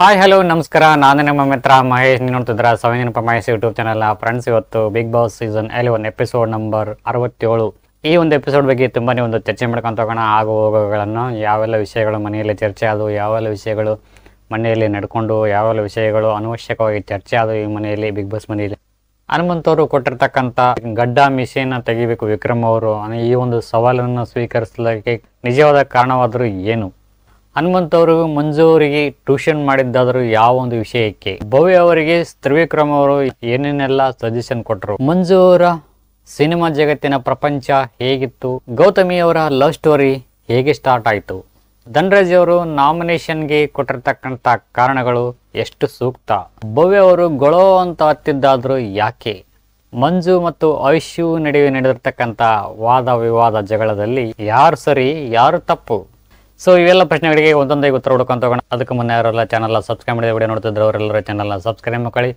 hi hello ನಮಸ್ಕಾರ ನಾನು ನಿಮ್ಮ ಮಿತ್ರ ಮಹೇಶ್ ನೀವು ನೋಡ್ತಿದ್ರ ಸವಿನಿನಪ ಮಹೇಶ್ ಯೂಟ್ಯೂಬ್ ಚಾನಲ್ ಫ್ರೆಂಡ್ಸ್ ಇವತ್ತು ಬಿಗ್ ಬಾಸ್ ಸೀಸನ್ ಎಲ್ಲಿ ಒಂದು ಎಪಿಸೋಡ್ ನಂಬರ್ ಅರವತ್ತೇಳು ಈ ಒಂದು ಎಪಿಸೋಡ್ ಬಗ್ಗೆ ತುಂಬಾನೇ ಒಂದು ಚರ್ಚೆ ಮಾಡ್ಕೊಂಡು ಹೋಗೋಣ ಆಗು ಹೋಗೋಗಳನ್ನು ಯಾವೆಲ್ಲ ವಿಷಯಗಳು ಮನೆಯಲ್ಲಿ ಚರ್ಚೆ ಆದವು ಯಾವೆಲ್ಲ ವಿಷಯಗಳು ಮನೆಯಲ್ಲಿ ನಡ್ಕೊಂಡು ಯಾವೆಲ್ಲ ವಿಷಯಗಳು ಅನವಶ್ಯಕವಾಗಿ ಚರ್ಚೆ ಆದವು ಈ ಮನೆಯಲ್ಲಿ ಬಿಗ್ ಬಾಸ್ ಮನೆಯಲ್ಲಿ ಹನುಮಂತವರು ಕೊಟ್ಟಿರ್ತಕ್ಕಂಥ ಗಡ್ಡ ಮಿಷಿನ್ ತೆಗಿಬೇಕು ವಿಕ್ರಮ್ ಅವರು ಈ ಒಂದು ಸವಾಲನ್ನು ಸ್ವೀಕರಿಸಲಿಕ್ಕೆ ನಿಜವಾದ ಕಾರಣವಾದರೂ ಏನು ಹನುಮಂತ ಅವರು ಮಂಜು ಅವರಿಗೆ ಟ್ಯೂಷನ್ ಮಾಡಿದ್ದಾದರೂ ಯಾವ ಒಂದು ವಿಷಯಕ್ಕೆ ಭವ್ಯ ಅವರಿಗೆ ತ್ರಿವಿಕ್ರಮ್ ಅವರು ಏನೇನೆಲ್ಲ ಸಜೆಷನ್ ಕೊಟ್ಟರು ಮಂಜು ಅವರ ಸಿನಿಮಾ ಜಗತ್ತಿನ ಪ್ರಪಂಚ ಹೇಗಿತ್ತು ಗೌತಮಿ ಅವರ ಲವ್ ಸ್ಟೋರಿ ಹೇಗೆ ಸ್ಟಾರ್ಟ್ ಆಯಿತು ಧನರಾಜ್ ಅವರು ನಾಮಿನೇಷನ್ಗೆ ಕೊಟ್ಟಿರ್ತಕ್ಕಂಥ ಕಾರಣಗಳು ಎಷ್ಟು ಸೂಕ್ತ ಭವ್ಯ ಅವರು ಗೊಳೋ ಅಂತ ಹತ್ತಿದ್ದಾದರೂ ಯಾಕೆ ಮಂಜು ಮತ್ತು ಆಯುಷ್ಯು ನಡುವೆ ನಡೆದಿರ್ತಕ್ಕಂಥ ವಾದ ವಿವಾದ ಜಗಳದಲ್ಲಿ ಯಾರು ಸರಿ ಯಾರು ತಪ್ಪು ಸೊ ಇವೆಲ್ಲ ಪ್ರಶ್ನೆಗಳಿಗೆ ಒಂದೊಂದೇ ಉತ್ತರ ಹುಡ್ಕೊಂಡು ಹೋಗೋಣ ಅದಕ್ಕೆ ಮುನ್ನ ಯಾರೆಲ್ಲ ಚಾನಲ್ನ ಸಬ್ಸ್ಕ್ರೈಬ್ ಮಾಡಿದ ವಿಡಿಯೋ ನೋಡ್ತಿದ್ರು ಅವರೆಲ್ಲರೂ ಚಾನಲ್ನ ಸಬ್ಸ್ಕ್ರೈಬ್ ಮಾಡ್ಕೊಳ್ಳಿ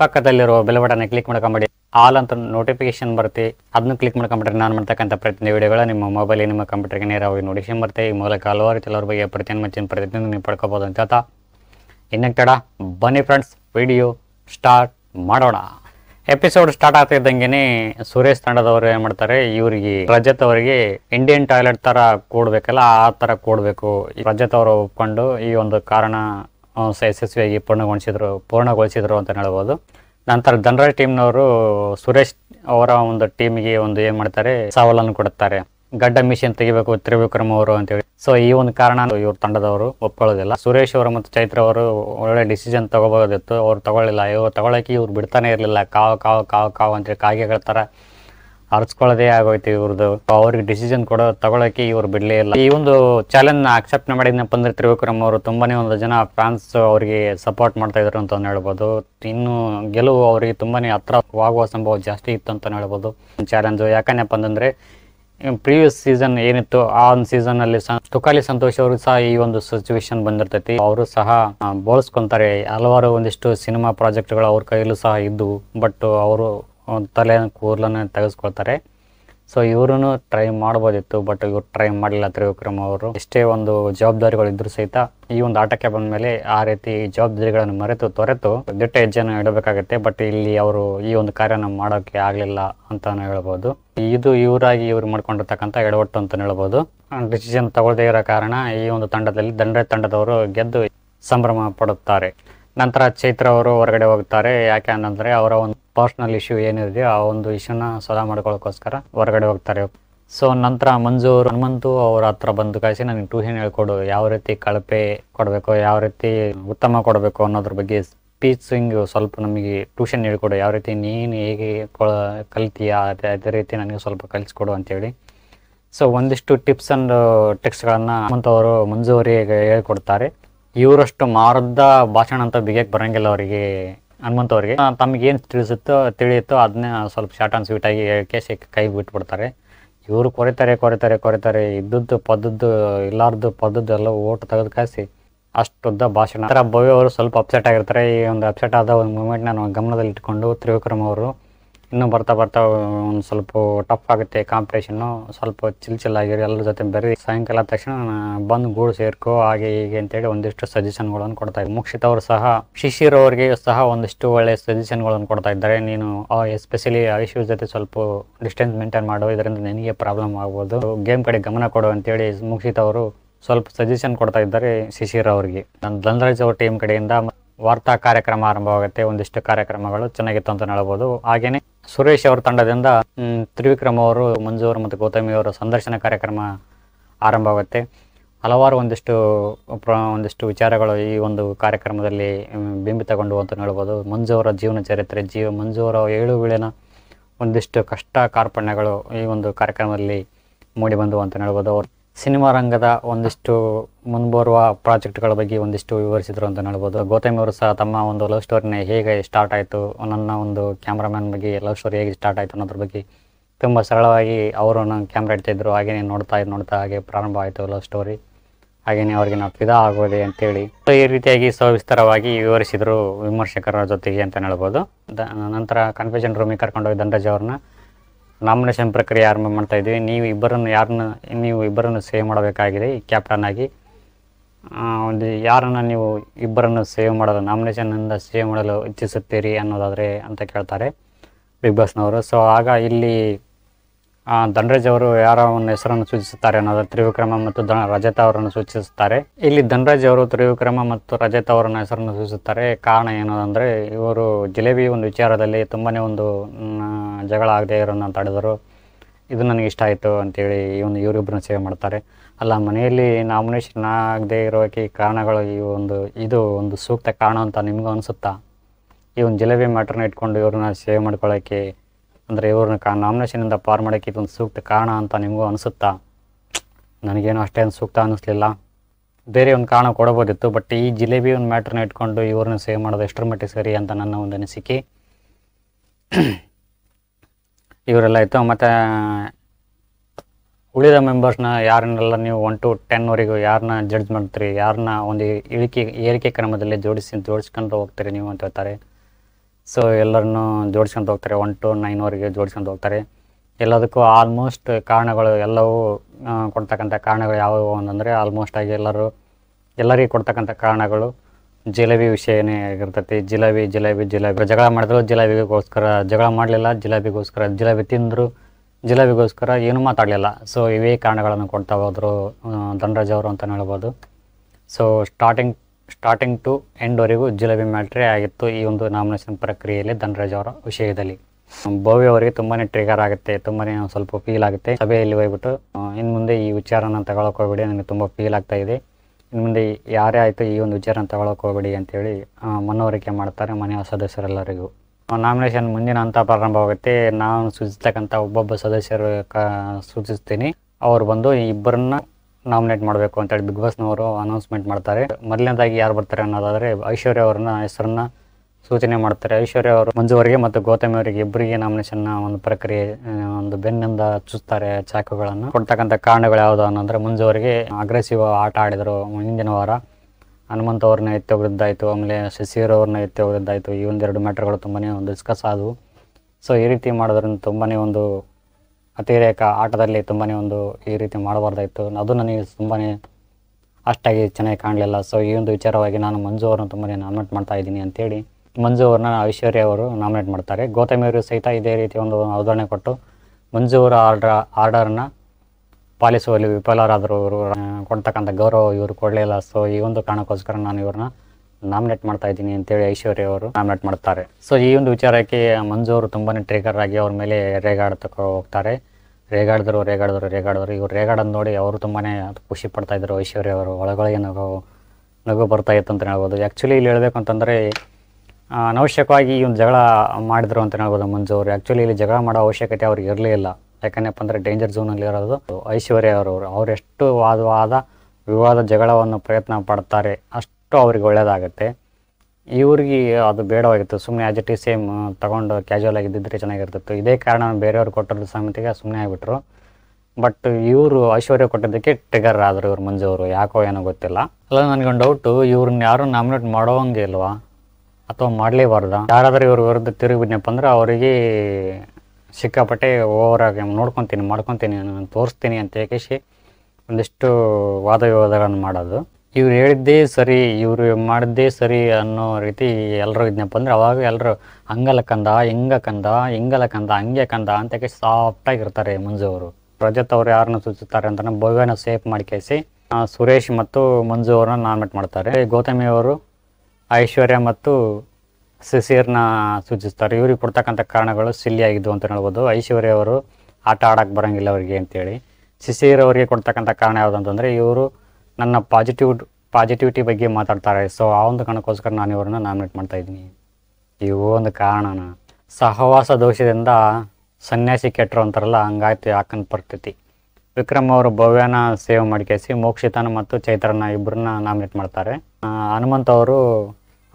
ಪಕ್ಕದಲ್ಲಿರುವ ಬೆಲ್ ಬಟನ್ ಕ್ಲಿಕ್ ಮಾಡ್ಕೊಂಬಿಡಿ ಆಲ್ ಅಂತ ನೋಟಿಫಿಕೇಶನ್ ಬರುತ್ತೆ ಅದನ್ನು ಕ್ಲಿಕ್ ಮಾಡ್ಕೊಂಬಿಟ್ರೆ ನಾನು ಮಾಡ್ತಕ್ಕಂಥ ಪ್ರತಿಯೊಂದು ವಿಡಿಯೋಗಳು ನಿಮ್ಮ ಮೊಬೈಲ್ ನಿಮ್ಮ ಕಂಪ್ಯೂಟರ್ಗೆ ನೇರವಾಗಿ ನೋಟಿಫಿಕೇಶನ್ ಬರುತ್ತೆ ಈ ಮೂಲಕ ಹಲವಾರು ಕೆಲವರ ಬಗ್ಗೆ ಪ್ರತಿಯೊಂದು ಮಚ್ಚಿನ ಪ್ರತಿಯೊಂದು ನೀವು ಪಡ್ಕೋಬೋದು ಅಂತ ಹೇಳ್ತಾ ತಡ ಬನ್ನಿ ಫ್ರೆಂಡ್ಸ್ ವಿಡಿಯೋ ಸ್ಟಾರ್ಟ್ ಮಾಡೋಣ ಎಪಿಸೋಡ್ ಸ್ಟಾರ್ಟ್ ಆಗ್ತಿದ್ದಂಗೆನೆ ಸುರೇಶ್ ತಂಡದವರು ಏನ್ ಮಾಡ್ತಾರೆ ಇವರಿಗೆ ರಜತ್ ಅವರಿಗೆ ಇಂಡಿಯನ್ ಟಾಯ್ಲೆಟ್ ತರ ಕೂಡ್ಬೇಕಲ್ಲ ಆ ತರ ಕೂಡ್ಬೇಕು ರಜತ್ ಅವರು ಒಪ್ಕೊಂಡು ಈ ಒಂದು ಕಾರಣ ಯಶಸ್ವಿಯಾಗಿ ಪೂರ್ಣಗೊಳಿಸಿದ್ರು ಪೂರ್ಣಗೊಳಿಸಿದ್ರು ಅಂತ ಹೇಳ್ಬೋದು ನಂತರ ಜನರಲ್ ಟೀಮ್ನವರು ಸುರೇಶ್ ಅವರ ಒಂದು ಟೀಮ್ಗೆ ಒಂದು ಏನ್ ಮಾಡ್ತಾರೆ ಸವಾಲನ್ನು ಕೊಡುತ್ತಾರೆ ಗಡ್ಡ ಮಿಷನ್ ತೆಗಿಬೇಕು ತ್ರಿವಿಕ್ರಮ್ ಅವರು ಅಂತ ಹೇಳಿ ಸೊ ಈ ಒಂದು ಕಾರಣ ಇವ್ರ ತಂಡದವರು ಒಪ್ಕೊಳ್ಳೋದಿಲ್ಲ ಸುರೇಶ್ ಅವರು ಮತ್ತು ಚೈತ್ರ ಅವರು ಒಳ್ಳೆ ಡಿಸಿಷನ್ ತಗೋಬೋದಿತ್ತು ಅವ್ರು ತಗೊಳ್ಳಿಲ್ಲ ಇವ್ರು ತಗೊಳಕ್ಕೆ ಇವ್ರು ಬಿಡ್ತಾನೆ ಇರಲಿಲ್ಲ ಕಾವು ಕಾವು ಕಾವು ಕಾವು ಅಂತೇಳಿ ಕಾಗೆಗಳ ಹೇಳ್ತಾರ ಅರ್ಸ್ಕೊಳ್ಳೋದೇ ಆಗೋಯ್ತು ಇವ್ರದ್ದು ಅವ್ರಿಗೆ ಡಿಸಿಷನ್ ಕೊಡೋ ತಗೊಳಕ್ಕೆ ಇವ್ರು ಬಿಡಲೇ ಇಲ್ಲ ಈ ಒಂದು ಚಾಲೆಂಜ್ನ ಅಕ್ಸೆಪ್ಟ್ ಮಾಡಿದ್ನಪ್ಪ ಅಂದ್ರೆ ತ್ರಿವಿಕ್ರಮ್ ಅವರು ತುಂಬಾನೇ ಒಂದು ಜನ ಫ್ರಾನ್ಸ್ ಅವರಿಗೆ ಸಪೋರ್ಟ್ ಮಾಡ್ತಾ ಇದ್ರು ಅಂತ ಹೇಳ್ಬೋದು ಇನ್ನು ಗೆಲುವು ಅವರಿಗೆ ತುಂಬಾನೇ ಹತ್ರವಾಗುವ ಸಂಭವ ಜಾಸ್ತಿ ಇತ್ತು ಅಂತ ಹೇಳ್ಬೋದು ಚಾಲೆಂಜು ಯಾಕಂದಪ್ಪ ಅಂತಂದರೆ ಪ್ರೀವಿಯಸ್ ಸೀಸನ್ ಏನಿತ್ತು ಆ ಒಂದು ಸೀಸನ್ ಅಲ್ಲಿ ತುಕಾಲಿ ಸಂತೋಷ್ ಅವರು ಸಹ ಈ ಒಂದು ಸಿಚುವೇಶನ್ ಬಂದಿರ್ತೈತಿ ಅವರು ಸಹ ಬೋಳ್ಸ್ಕೊಂತಾರೆ ಹಲವಾರು ಒಂದಿಷ್ಟು ಸಿನಿಮಾ ಪ್ರಾಜೆಕ್ಟ್ ಗಳು ಅವ್ರ ಕೈಯಲ್ಲೂ ಸಹ ಇದ್ದು ಬಟ್ ಅವರು ತಲೆ ಕೂರ್ಲನ್ನ ತೆಗೆಸ್ಕೊಳ್ತಾರೆ ಸೊ ಇವರು ಟ್ರೈ ಮಾಡಬಹುದಿತ್ತು ಬಟ್ ಇವ್ರು ಟ್ರೈ ಮಾಡಿಲ್ಲ ತ್ರಿವಿಕ್ರಮ ಅವರು ಎಷ್ಟೇ ಒಂದು ಜವಾಬ್ದಾರಿಗಳು ಜವಾಬ್ದಾರಿಗಳಿದ್ರು ಸಹಿತ ಈ ಒಂದು ಆಟಕ್ಕೆ ಬಂದ ಮೇಲೆ ಆ ರೀತಿ ಜವಾಬ್ದಾರಿಗಳನ್ನು ಮರೆತು ತೊರೆತು ದಿಟ್ಟ ಹೆಜ್ಜೆನ ಇಡಬೇಕಾಗುತ್ತೆ ಬಟ್ ಇಲ್ಲಿ ಅವರು ಈ ಒಂದು ಕಾರ್ಯನ ಮಾಡೋಕೆ ಆಗಲಿಲ್ಲ ಅಂತಾನು ಹೇಳ್ಬೋದು ಇದು ಇವರಾಗಿ ಇವ್ರು ಮಾಡ್ಕೊಂಡಿರ್ತಕ್ಕಂಥ ಎಡವಟ್ಟು ಅಂತ ಹೇಳ್ಬೋದು ಡಿಸಿಷನ್ ತಗೊಳ್ಳದೇ ಇರೋ ಕಾರಣ ಈ ಒಂದು ತಂಡದಲ್ಲಿ ದಂಡ ತಂಡದವರು ಗೆದ್ದು ಸಂಭ್ರಮ ಪಡುತ್ತಾರೆ ನಂತರ ಚೈತ್ರ ಅವರು ಹೊರಗಡೆ ಹೋಗ್ತಾರೆ ಯಾಕೆ ಅಂತಂದರೆ ಅವರ ಒಂದು ಪರ್ಸ್ನಲ್ ಇಶ್ಯೂ ಏನಿದೆಯೋ ಆ ಒಂದು ಇಶ್ಯೂನ ಸದಾ ಮಾಡ್ಕೊಳ್ಳೋಕ್ಕೋಸ್ಕರ ಹೊರಗಡೆ ಹೋಗ್ತಾರೆ ಸೊ ನಂತರ ಮಂಜು ಅವರು ಹನುಮಂತು ಅವ್ರ ಹತ್ರ ಬಂದು ಕಳಿಸಿ ನನಗೆ ಟ್ಯೂಷನ್ ಹೇಳ್ಕೊಡು ಯಾವ ರೀತಿ ಕಳಪೆ ಕೊಡಬೇಕು ಯಾವ ರೀತಿ ಉತ್ತಮ ಕೊಡಬೇಕು ಅನ್ನೋದ್ರ ಬಗ್ಗೆ ಸ್ಪೀಚಿಂಗ್ ಸ್ವಲ್ಪ ನಮಗೆ ಟ್ಯೂಷನ್ ಹೇಳ್ಕೊಡು ಯಾವ ರೀತಿ ನೀನು ಹೇಗೆ ಕಲ್ತೀಯ ಅದೇ ಅದೇ ರೀತಿ ನನಗೆ ಸ್ವಲ್ಪ ಕಲಿಸ್ಕೊಡು ಅಂತೇಳಿ ಸೊ ಒಂದಿಷ್ಟು ಟಿಪ್ಸ್ ಆ್ಯಂಡ್ ಟೆಕ್ಸ್ಟ್ಗಳನ್ನು ಹನುಮಂತ ಅವರು ಮಂಜು ಅವರಿಗೆ ಹೇಳ್ಕೊಡ್ತಾರೆ ಇವರಷ್ಟು ಮಾರದ ಭಾಷಣ ಅಂತ ಬಿಗಕ್ ಬರಂಗಿಲ್ಲ ಅವರಿಗೆ ಹನುಮಂತ ಅವರಿಗೆ ಏನು ತಿಳಿಸುತ್ತೋ ತಿಳಿಯುತ್ತೋ ಅದನ್ನ ಸ್ವಲ್ಪ ಶಾರ್ಟ್ ಆ್ಯಂಡ್ ಆಗಿ ಕೇಸಿ ಕೈ ಬಿಟ್ಬಿಡ್ತಾರೆ ಇವರು ಕೊರಿತಾರೆ ಕೊರಿತಾರೆ ಕೊರಿತಾರೆ ಇದ್ದದ್ದು ಪದದ್ದು ಇಲ್ಲಾರ್ದು ಪದದ್ದು ಎಲ್ಲ ಓಟ್ ತೆಗೆದು ಕಾಯಿಸಿ ಅಷ್ಟುದ್ದ ಭಾಷಣ ಥರ ಭವ್ಯ ಅವರು ಸ್ವಲ್ಪ ಅಪ್ಸೆಟ್ ಆಗಿರ್ತಾರೆ ಈ ಒಂದು ಅಪ್ಸೆಟ್ ಆದ ಒಂದು ಮೂಮೆಂಟ್ ನಾನು ಗಮನದಲ್ಲಿ ಇಟ್ಕೊಂಡು ತ್ರಿವಿಕ್ರಮ ಅವರು ಇನ್ನೂ ಬರ್ತಾ ಬರ್ತಾ ಒಂದು ಸ್ವಲ್ಪ ಟಫ್ ಆಗುತ್ತೆ ಕಾಂಪಿಟೇಷನ್ನು ಸ್ವಲ್ಪ ಚಿಲ್ ಚಿಲ್ ಆಗಿರೋ ಎಲ್ಲರ ಜೊತೆ ಬರೀ ಸಾಯಂಕಾಲ ತಕ್ಷಣ ಬಂದು ಗೂಡು ಸೇರ್ಕೋ ಹಾಗೆ ಹೀಗೆ ಅಂತೇಳಿ ಒಂದಿಷ್ಟು ಸಜೆಷನ್ಗಳನ್ನು ಕೊಡ್ತಾ ಇದ್ದಾರೆ ಮುಕ್ಷಿತ್ ಅವರು ಸಹ ಶಿಶಿರ್ ಅವರಿಗೆ ಸಹ ಒಂದಿಷ್ಟು ಒಳ್ಳೆಯ ಸಜೆಷನ್ಗಳನ್ನು ಕೊಡ್ತಾ ಇದ್ದಾರೆ ನೀನು ಎಸ್ಪೆಷಲಿ ಆಯುಷ್ ಜೊತೆ ಸ್ವಲ್ಪ ಡಿಸ್ಟೆನ್ಸ್ ಮೇಂಟೈನ್ ಮಾಡು ಇದರಿಂದ ನಿನಗೆ ಪ್ರಾಬ್ಲಮ್ ಆಗ್ಬೋದು ಗೇಮ್ ಕಡೆ ಗಮನ ಕೊಡು ಅಂತೇಳಿ ಮುಕ್ಷಿತ್ ಅವರು ಸ್ವಲ್ಪ ಸಜೆಷನ್ ಕೊಡ್ತಾ ಇದ್ದಾರೆ ಶಿಶಿರ್ ಅವರಿಗೆ ನನ್ನ ಧನರಾಜ್ ಅವ್ರ ಟೀಮ್ ಕಡೆಯಿಂದ ವಾರ್ತಾ ಕಾರ್ಯಕ್ರಮ ಆರಂಭವಾಗುತ್ತೆ ಒಂದಿಷ್ಟು ಕಾರ್ಯಕ್ರಮಗಳು ಚೆನ್ನಾಗಿತ್ತು ಅಂತ ಹೇಳ್ಬೋದು ಹಾಗೇನೆ ಸುರೇಶ್ ಅವರ ತಂಡದಿಂದ ತ್ರಿವಿಕ್ರಮ್ ಅವರು ಮಂಜು ಅವರು ಮತ್ತು ಗೌತಮಿ ಅವರ ಸಂದರ್ಶನ ಕಾರ್ಯಕ್ರಮ ಆರಂಭವಾಗುತ್ತೆ ಹಲವಾರು ಒಂದಿಷ್ಟು ಪ್ರ ಒಂದಿಷ್ಟು ವಿಚಾರಗಳು ಈ ಒಂದು ಕಾರ್ಯಕ್ರಮದಲ್ಲಿ ಬಿಂಬಿತಗೊಂಡು ಅಂತ ಹೇಳ್ಬೋದು ಮಂಜು ಅವರ ಜೀವನ ಚರಿತ್ರೆ ಜೀವ ಮಂಜು ಅವರ ಏಳು ಬೀಳಿನ ಒಂದಿಷ್ಟು ಕಷ್ಟ ಕಾರ್ಪಣ್ಯಗಳು ಈ ಒಂದು ಕಾರ್ಯಕ್ರಮದಲ್ಲಿ ಮೂಡಿ ಬಂದವು ಅಂತ ಹೇಳ್ಬೋದು ಅವರು ಸಿನಿಮಾ ರಂಗದ ಒಂದಿಷ್ಟು ಮುಂಬರುವ ಪ್ರಾಜೆಕ್ಟ್ಗಳ ಬಗ್ಗೆ ಒಂದಿಷ್ಟು ವಿವರಿಸಿದ್ರು ಅಂತ ಹೇಳ್ಬೋದು ಗೌತಮಿ ಅವರು ಸಹ ತಮ್ಮ ಒಂದು ಲವ್ ಸ್ಟೋರಿನ ಹೇಗೆ ಸ್ಟಾರ್ಟ್ ಆಯಿತು ನನ್ನ ಒಂದು ಕ್ಯಾಮ್ರಾಮ್ಯಾನ್ ಬಗ್ಗೆ ಲವ್ ಸ್ಟೋರಿ ಹೇಗೆ ಸ್ಟಾರ್ಟ್ ಆಯಿತು ಅನ್ನೋದ್ರ ಬಗ್ಗೆ ತುಂಬ ಸರಳವಾಗಿ ಅವರು ನನ್ನ ಕ್ಯಾಮ್ರಾ ಇಡ್ತಿದ್ರು ಹಾಗೆಯೇ ನೋಡ್ತಾ ಇದ್ದು ನೋಡ್ತಾ ಹಾಗೆ ಪ್ರಾರಂಭ ಆಯಿತು ಲವ್ ಸ್ಟೋರಿ ಹಾಗೆಯೇ ಅವ್ರಿಗೆ ನಾವು ಫಿದಾ ಆಗೋದೆ ಅಂತೇಳಿ ಸೊ ಈ ರೀತಿಯಾಗಿ ಸವಿಸ್ತಾರವಾಗಿ ವಿವರಿಸಿದರು ವಿಮರ್ಶಕರ ಜೊತೆಗೆ ಅಂತ ಹೇಳ್ಬೋದು ನಂತರ ಕನ್ಫ್ಯೂಷನ್ ರೂಮಿಗೆ ಕರ್ಕೊಂಡೋಗಿ ದಂಡರಾಜ್ ಅವ್ರನ್ನ ನಾಮಿನೇಷನ್ ಪ್ರಕ್ರಿಯೆ ಆರಂಭ ಮಾಡ್ತಾ ಇದ್ದೀವಿ ನೀವು ಇಬ್ಬರನ್ನು ಯಾರನ್ನ ನೀವು ಇಬ್ಬರನ್ನು ಸೇವ್ ಮಾಡಬೇಕಾಗಿದೆ ಈ ಕ್ಯಾಪ್ಟನ್ ಆಗಿ ಒಂದು ಯಾರನ್ನು ನೀವು ಇಬ್ಬರನ್ನು ಸೇವ್ ಮಾಡಲು ನಾಮಿನೇಷನ್ನಿಂದ ಸೇವ್ ಮಾಡಲು ಇಚ್ಛಿಸುತ್ತೀರಿ ಅನ್ನೋದಾದರೆ ಅಂತ ಕೇಳ್ತಾರೆ ಬಿಗ್ ಬಾಸ್ನವರು ಸೊ ಆಗ ಇಲ್ಲಿ ಧನ್ರಾಜ್ ಅವರು ಯಾರ ಒಂದು ಹೆಸರನ್ನು ಸೂಚಿಸುತ್ತಾರೆ ಅನ್ನೋದು ತ್ರಿವಿಕ್ರಮ ಮತ್ತು ದ ರಜತ ಅವರನ್ನು ಸೂಚಿಸುತ್ತಾರೆ ಇಲ್ಲಿ ಧನ್ರಾಜ್ ಅವರು ತ್ರಿವಿಕ್ರಮ ಮತ್ತು ರಜತ ಅವರನ್ನ ಹೆಸರನ್ನು ಸೂಚಿಸುತ್ತಾರೆ ಕಾರಣ ಏನಂದರೆ ಇವರು ಜಿಲೇಬಿ ಒಂದು ವಿಚಾರದಲ್ಲಿ ತುಂಬಾ ಒಂದು ಜಗಳ ಆಗದೆ ಇರೋನ್ನ ತಡೆದರು ಇದು ನನಗೆ ಇಷ್ಟ ಆಯಿತು ಅಂತೇಳಿ ಇವನು ಇವರಿಬ್ಬರನ್ನ ಸೇವೆ ಮಾಡ್ತಾರೆ ಅಲ್ಲ ಮನೆಯಲ್ಲಿ ನಾಮಿನೇಷನ್ ಆಗದೆ ಇರೋಕೆ ಕಾರಣಗಳು ಈ ಒಂದು ಇದು ಒಂದು ಸೂಕ್ತ ಕಾರಣ ಅಂತ ನಿಮಗೂ ಅನಿಸುತ್ತಾ ಈ ಒಂದು ಜಿಲೇಬಿ ಮ್ಯಾಟ್ರನ್ನ ಇಟ್ಕೊಂಡು ಇವ್ರನ್ನ ಸೇವೆ ಮಾಡ್ಕೊಳ್ಳೋಕೆ ಅಂದರೆ ಇವ್ರನ್ನ ಕಾ ನಾಮಿನೇಷನಿಂದ ಪಾರ್ ಮಾಡೋಕ್ಕೆ ಇದೊಂದು ಸೂಕ್ತ ಕಾರಣ ಅಂತ ನಿಮಗೂ ಅನಿಸುತ್ತಾ ನನಗೇನು ಅಷ್ಟೇನು ಸೂಕ್ತ ಅನ್ನಿಸ್ಲಿಲ್ಲ ಬೇರೆ ಒಂದು ಕಾರಣ ಕೊಡಬೋದಿತ್ತು ಬಟ್ ಈ ಜಿಲೇಬಿ ಒಂದು ಮ್ಯಾಟ್ರನ್ನ ಇಟ್ಕೊಂಡು ಇವ್ರನ್ನ ಸೇವ್ ಮಾಡೋದು ಎಷ್ಟರ ಮಟ್ಟಿಗೆ ಸರಿ ಅಂತ ನನ್ನ ಒಂದು ಅನಿಸಿಕೆ ಇವರೆಲ್ಲ ಇತ್ತು ಮತ್ತು ಉಳಿದ ಮೆಂಬರ್ಸ್ನ ಯಾರನ್ನೆಲ್ಲ ನೀವು ಒನ್ ಟು ಟೆನ್ವರೆಗೂ ಯಾರನ್ನ ಜಡ್ಜ್ ಮಾಡ್ತೀರಿ ಯಾರನ್ನ ಒಂದು ಇಳಿಕೆ ಏರಿಕೆ ಕ್ರಮದಲ್ಲಿ ಜೋಡಿಸಿ ಜೋಡಿಸ್ಕೊಂಡು ಹೋಗ್ತೀರಿ ನೀವು ಅಂತ ಹೇಳ್ತಾರೆ ಸೊ ಎಲ್ಲರನ್ನೂ ಜೋಡಿಸ್ಕೊಂಡು ಹೋಗ್ತಾರೆ ಒನ್ ಟು ನೈನ್ವರೆಗೆ ಜೋಡಿಸ್ಕೊಂಡು ಹೋಗ್ತಾರೆ ಎಲ್ಲದಕ್ಕೂ ಆಲ್ಮೋಸ್ಟ್ ಕಾರಣಗಳು ಎಲ್ಲವೂ ಕೊಡ್ತಕ್ಕಂಥ ಕಾರಣಗಳು ಯಾವುವು ಅಂತಂದರೆ ಆಲ್ಮೋಸ್ಟ್ ಆಗಿ ಎಲ್ಲರೂ ಎಲ್ಲರಿಗೆ ಕೊಡ್ತಕ್ಕಂಥ ಕಾರಣಗಳು ಜಿಲೇಬಿ ವಿಷಯನೇ ಆಗಿರ್ತೈತಿ ಜಿಲೇಬಿ ಜಿಲೇಬಿ ಜಿಲೇಬಿ ಜಗಳ ಮಾಡಿದ್ರು ಜಿಲೇಬಿಗೋಸ್ಕರ ಜಗಳ ಮಾಡಲಿಲ್ಲ ಜಿಲೇಬಿಗೋಸ್ಕರ ಜಿಲೇಬಿ ತಿಂದರು ಜಿಲೇಬಿಗೋಸ್ಕರ ಏನೂ ಮಾತಾಡಲಿಲ್ಲ ಸೊ ಇವೇ ಕಾರಣಗಳನ್ನು ಕೊಡ್ತಾ ಹೋದರು ಧನರಾಜ್ ಅವರು ಅಂತಲೇ ಹೇಳ್ಬೋದು ಸೊ ಸ್ಟಾರ್ಟಿಂಗ್ ಸ್ಟಾರ್ಟಿಂಗ್ ಟು ಎಂಡ್ವರೆಗೂ ಜಿಲೇಬಿ ಮ್ಯಾಟ್ರೇ ಆಗಿತ್ತು ಈ ಒಂದು ನಾಮಿನೇಷನ್ ಪ್ರಕ್ರಿಯೆಯಲ್ಲಿ ಧನರಾಜ್ ಅವರ ವಿಷಯದಲ್ಲಿ ಭವ್ಯ ಅವರಿಗೆ ತುಂಬಾ ಟ್ರಿಗರ್ ಆಗುತ್ತೆ ತುಂಬಾ ಸ್ವಲ್ಪ ಫೀಲ್ ಆಗುತ್ತೆ ಸಭೆಯಲ್ಲಿ ಹೋಗ್ಬಿಟ್ಟು ಇನ್ನು ಮುಂದೆ ಈ ವಿಚಾರನ ತಗೊಳಕ್ಕೆ ಹೋಗ್ಬಿಡಿ ನನಗೆ ತುಂಬ ಫೀಲ್ ಆಗ್ತಾ ಇದೆ ಮುಂದೆ ಯಾರೇ ಆಯಿತು ಈ ಒಂದು ವಿಚಾರನ ತಗೊಳಕ್ಕೆ ಹೋಗಬೇಡಿ ಅಂತೇಳಿ ಮನವರಿಕೆ ಮಾಡ್ತಾರೆ ಮನೆಯ ಸದಸ್ಯರೆಲ್ಲರಿಗೂ ನಾಮಿನೇಷನ್ ಮುಂದಿನ ಹಂತ ಪ್ರಾರಂಭವಾಗುತ್ತೆ ನಾನು ಸೂಚಿಸ್ತಕ್ಕಂಥ ಒಬ್ಬೊಬ್ಬ ಸದಸ್ಯರು ಕ ಸೂಚಿಸ್ತೀನಿ ಅವ್ರು ಬಂದು ಇಬ್ಬರನ್ನ ನಾಮಿನೇಟ್ ಮಾಡಬೇಕು ಅಂತೇಳಿ ಬಿಗ್ ಬಾಸ್ನವರು ಅನೌನ್ಸ್ಮೆಂಟ್ ಮಾಡ್ತಾರೆ ಮೊದಲನೇದಾಗಿ ಯಾರು ಬರ್ತಾರೆ ಅನ್ನೋದಾದರೆ ಐಶ್ವರ್ಯ ಅವ್ರನ್ನ ಹೆಸರನ್ನ ಸೂಚನೆ ಮಾಡ್ತಾರೆ ಐಶ್ವರ್ಯ ಅವರು ಅವರಿಗೆ ಮತ್ತು ಗೌತಮಿ ಅವರಿಗೆ ಇಬ್ಬರಿಗೆ ನಾಮಿನೇಷನ್ ಒಂದು ಪ್ರಕ್ರಿಯೆ ಒಂದು ಬೆನ್ನಿಂದ ಚುಸ್ತಾರೆ ಚಾಕುಗಳನ್ನು ಕೊಡ್ತಕ್ಕಂಥ ಕಾರಣಗಳು ಯಾವುದು ಅನ್ನೋದ್ರೆ ಅವರಿಗೆ ಅಗ್ರೆಸಿವ್ ಆಟ ಆಡಿದರು ಹಿಂದಿನ ವಾರ ಹನುಮಂತ ಅವ್ರನ್ನ ಎತ್ತೋಗಿದ್ದಾಯಿತು ಆಮೇಲೆ ಶಶಿರ್ ಅವ್ರನ್ನ ಹೋಗಿದ್ದಾಯಿತು ಈ ಒಂದೆರಡು ಮ್ಯಾಟ್ರ್ಗಳು ತುಂಬನೇ ಒಂದು ಡಿಸ್ಕಸ್ ಆದವು ಸೊ ಈ ರೀತಿ ಮಾಡೋದ್ರಿಂದ ತುಂಬನೇ ಒಂದು ಅತಿರೇಕ ಆಟದಲ್ಲಿ ತುಂಬಾ ಒಂದು ಈ ರೀತಿ ಮಾಡಬಾರ್ದಾಯಿತ್ತು ಅದು ನನಗೆ ತುಂಬಾ ಅಷ್ಟಾಗಿ ಚೆನ್ನಾಗಿ ಕಾಣಲಿಲ್ಲ ಸೊ ಈ ಒಂದು ವಿಚಾರವಾಗಿ ನಾನು ಮಂಜು ಅವ್ರನ್ನ ತುಂಬನೇ ನಾಮಿನೇಟ್ ಮಾಡ್ತಾ ಇದ್ದೀನಿ ಅಂತೇಳಿ ಮಂಜು ಅವ್ರನ್ನ ಐಶ್ವರ್ಯ ಅವರು ನಾಮಿನೇಟ್ ಮಾಡ್ತಾರೆ ಅವರು ಸಹಿತ ಇದೇ ರೀತಿ ಒಂದು ಉದಾಹರಣೆ ಕೊಟ್ಟು ಮಂಜು ಅವರ ಆರ್ಡ್ರ ಆರ್ಡರ್ನ ಪಾಲಿಸುವಲ್ಲಿ ವಿಫಲರಾದರು ಇವರು ಕೊಡ್ತಕ್ಕಂಥ ಗೌರವ ಇವರು ಕೊಡಲಿಲ್ಲ ಸೊ ಈ ಒಂದು ಕಾರಣಕ್ಕೋಸ್ಕರ ನಾನು ಇವ್ರನ್ನ ನಾಮಿನೇಟ್ ಮಾಡ್ತಾ ಇದ್ದೀನಿ ಅಂತೇಳಿ ಐಶ್ವರ್ಯ ಅವರು ನಾಮಿನೇಟ್ ಮಾಡ್ತಾರೆ ಸೊ ಈ ಒಂದು ವಿಚಾರಕ್ಕೆ ಮಂಜು ಅವರು ತುಂಬಾ ಟ್ರಿಗರ್ ಆಗಿ ಅವ್ರ ಮೇಲೆ ರೇಗಾಡ್ತಕ್ಕ ಹೋಗ್ತಾರೆ ರೇಗಾಡಿದ್ರು ರೇಗಾಡಿದ್ರು ರೇಗಾಡಿದ್ರು ಇವರು ರೇಗಾಡೋದು ನೋಡಿ ಅವರು ತುಂಬಾ ಖುಷಿ ಪಡ್ತಾಯಿದ್ರು ಐಶ್ವರ್ಯ ಅವರು ಒಳಗೊಳಗೆ ನಗು ನಗು ಬರ್ತಾ ಇತ್ತು ಅಂತ ಹೇಳ್ಬೋದು ಆ್ಯಕ್ಚುಲಿ ಇಲ್ಲಿ ಹೇಳಬೇಕು ಅಂತಂದರೆ ಅನವಶ್ಯಕವಾಗಿ ಈ ಒಂದು ಜಗಳ ಮಾಡಿದ್ರು ಅಂತ ಹೇಳ್ಬೋದು ಮಂಜು ಅವರು ಆ್ಯಕ್ಚುಲಿ ಇಲ್ಲಿ ಜಗಳ ಮಾಡೋ ಅವಶ್ಯಕತೆ ಅವ್ರಿಗೆ ಇರಲೇ ಇಲ್ಲ ಯಾಕಂದಪ್ಪ ಅಂದರೆ ಡೇಂಜರ್ ಝೋನಲ್ಲಿ ಇರೋದು ಐಶ್ವರ್ಯ ಅವರು ಅವರೆಷ್ಟು ವಾದವಾದ ವಿವಾದ ಜಗಳವನ್ನು ಪ್ರಯತ್ನ ಪಡ್ತಾರೆ ಅಷ್ಟು ಅವ್ರಿಗೆ ಒಳ್ಳೆಯದಾಗುತ್ತೆ ಇವ್ರಿಗೆ ಅದು ಬೇಡವಾಗಿತ್ತು ಸುಮ್ಮನೆ ಆ್ಯಸ್ ಇಟ್ ಸೇಮ್ ತೊಗೊಂಡು ಕ್ಯಾಶುವಲ್ ಆಗಿ ಚೆನ್ನಾಗಿರ್ತಿತ್ತು ಇದೇ ಕಾರಣ ಬೇರೆಯವ್ರು ಕೊಟ್ಟಿರೋ ಸಮಿತಿಗೆ ಸುಮ್ಮನೆ ಆಗಿಬಿಟ್ರು ಬಟ್ ಇವರು ಐಶ್ವರ್ಯ ಕೊಟ್ಟಿದ್ದಕ್ಕೆ ಟಿಗರ್ ಆದರು ಇವ್ರು ಮಂಜು ಅವರು ಯಾಕೋ ಏನೋ ಗೊತ್ತಿಲ್ಲ ಅಲ್ಲ ನನಗೊಂದು ಡೌಟು ಇವ್ರನ್ನ ಯಾರೂ ನಾಮಿನೇಟ್ ಮಾಡೋವಂಗೆ ಇಲ್ವಾ ಅಥವಾ ಮಾಡಲೇಬಾರ್ದ ಯಾರಾದರೂ ಇವ್ರ ವಿರುದ್ಧ ತಿರುಗಿದ್ನಪ್ಪ ಅಂದ್ರೆ ಅವರಿಗೆ ಸಿಕ್ಕಾಪಟ್ಟೆ ಆಗಿ ನೋಡ್ಕೊತೀನಿ ಮಾಡ್ಕೊತೀನಿ ನಾನು ತೋರಿಸ್ತೀನಿ ಅಂತ ಹೇಳಿ ಒಂದಿಷ್ಟು ವಾದ ವಿವಾದಗಳನ್ನು ಮಾಡೋದು ಇವ್ರು ಹೇಳಿದ್ದೇ ಸರಿ ಇವರು ಮಾಡಿದ್ದೇ ಸರಿ ಅನ್ನೋ ರೀತಿ ಎಲ್ಲರೂ ಇದ್ನಪ್ಪ ಅಂದ್ರೆ ಅವಾಗ ಎಲ್ಲರೂ ಹಂಗಲ್ಲ ಕಂದ ಹಿಂಗ ಕಂದ ಹಿಂಗಲ ಕಂದ ಹಂಗೆ ಕಂದ ಅಂತ ಹೇಳಿ ಸಾಫ್ಟಾಗಿರ್ತಾರೆ ಮಂಜು ಅವರು ರಜತ್ ಅವರು ಯಾರನ್ನ ಸೂಚಿಸ್ತಾರೆ ಅಂತ ಭವ್ಯನ ಸೇಫ್ ಮಾಡಿ ಸುರೇಶ್ ಮತ್ತು ಮಂಜು ಅವ್ರನ್ನ ನಾಮಿನೇಟ್ ಮಾಡ್ತಾರೆ ಗೌತಮಿ ಅವರು ಐಶ್ವರ್ಯ ಮತ್ತು ಸಿಸಿರ್ನ ಸೂಚಿಸ್ತಾರೆ ಇವ್ರಿಗೆ ಕೊಡ್ತಕ್ಕಂಥ ಕಾರಣಗಳು ಸಿಲ್ಲಿಯಾಗಿದ್ದು ಅಂತ ಹೇಳ್ಬೋದು ಐಶ್ವರ್ಯ ಅವರು ಆಟ ಆಡೋಕ್ಕೆ ಬರೋಂಗಿಲ್ಲ ಅವರಿಗೆ ಅಂತೇಳಿ ಸಿಸಿರ್ ಅವರಿಗೆ ಕೊಡ್ತಕ್ಕಂಥ ಕಾರಣ ಯಾವುದು ಅಂತಂದರೆ ಇವರು ನನ್ನ ಪಾಸಿಟಿವ್ ಪಾಸಿಟಿವಿಟಿ ಬಗ್ಗೆ ಮಾತಾಡ್ತಾರೆ ಸೊ ಆ ಒಂದು ಕಾರಣಕ್ಕೋಸ್ಕರ ನಾನು ಇವರನ್ನ ನಾಮಿನೇಟ್ ಮಾಡ್ತಾ ಇದ್ದೀನಿ ಈ ಒಂದು ಕಾರಣನ ಸಹವಾಸ ದೋಷದಿಂದ ಸನ್ಯಾಸಿ ಕೆಟ್ಟರು ಅಂತಾರಲ್ಲ ಹಂಗಾಯ್ತು ಯಾಕಂತ ಪರಿಸ್ಥಿತಿ ವಿಕ್ರಮ್ ಅವರು ಭವ್ಯನ ಸೇವೆ ಮಾಡಿಕೆಸಿ ಮೋಕ್ಷಿತನ ಮತ್ತು ಚೈತ್ರನ ಇಬ್ಬರನ್ನ ನಾಮಿನೇಟ್ ಮಾಡ್ತಾರೆ ಹನುಮಂತ ಅವರು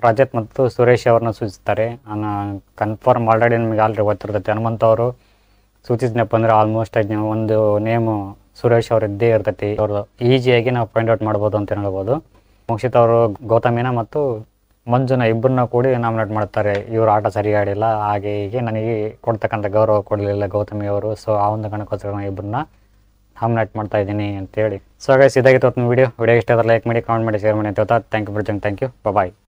ರಜತ್ ಮತ್ತು ಸುರೇಶ್ ಅವ್ರನ್ನ ಸೂಚಿಸ್ತಾರೆ ಕನ್ಫರ್ಮ್ ಆಲ್ರೆಡಿ ನಿಮಗೆ ಆಲ್ರೆಡಿ ಗೊತ್ತಿರ್ತೈತೆ ಹನುಮಂತ ಅವರು ಸೂಚಿಸಿದ್ನಪ್ಪ ಅಂದರೆ ಆಲ್ಮೋಸ್ಟ್ ಆಗಿ ಒಂದು ನೇಮು ಸುರೇಶ್ ಅವ್ರು ಇದ್ದೇ ಇರ್ತೈತಿ ಅವ್ರದ್ದು ಈಸಿಯಾಗಿ ನಾವು ಪಾಯಿಂಟ್ ಔಟ್ ಮಾಡ್ಬೋದು ಅಂತ ಹೇಳ್ಬೋದು ಮುಕ್ಷಿತ್ ಅವರು ಗೌತಮಿನ ಮತ್ತು ಮಂಜುನ ಇಬ್ಬರನ್ನ ಕೂಡಿ ನಾಮಿನೇಟ್ ಮಾಡ್ತಾರೆ ಇವರು ಆಟ ಸರಿ ಆಡಿಲ್ಲ ಹಾಗೆ ಹೀಗೆ ನನಗೆ ಕೊಡ್ತಕ್ಕಂಥ ಗೌರವ ಕೊಡಲಿಲ್ಲ ಗೌತಮಿ ಅವರು ಸೊ ಆ ಒಂದು ಗಣಕೋಸ್ಕರ ನಾನು ಇಬ್ಬರನ್ನ ನಾಮಿನೇಟ್ ಮಾಡ್ತಾ ಇದ್ದೀನಿ ಅಂತೇಳಿ ಸೊ ಗೈಸ್ ಇದಾಗಿತ್ತು ವಿಡಿಯೋ ವಿಡಿಯೋ ಇಷ್ಟ ಆದರೆ ಲೈಕ್ ಮಾಡಿ ಕಾಮೆಂಟ್ ಮಾಡಿ ಶೇರ್ ಮಾಡಿ ಅಂತ ಹೇಳ್ತಾ thank you for thank you bye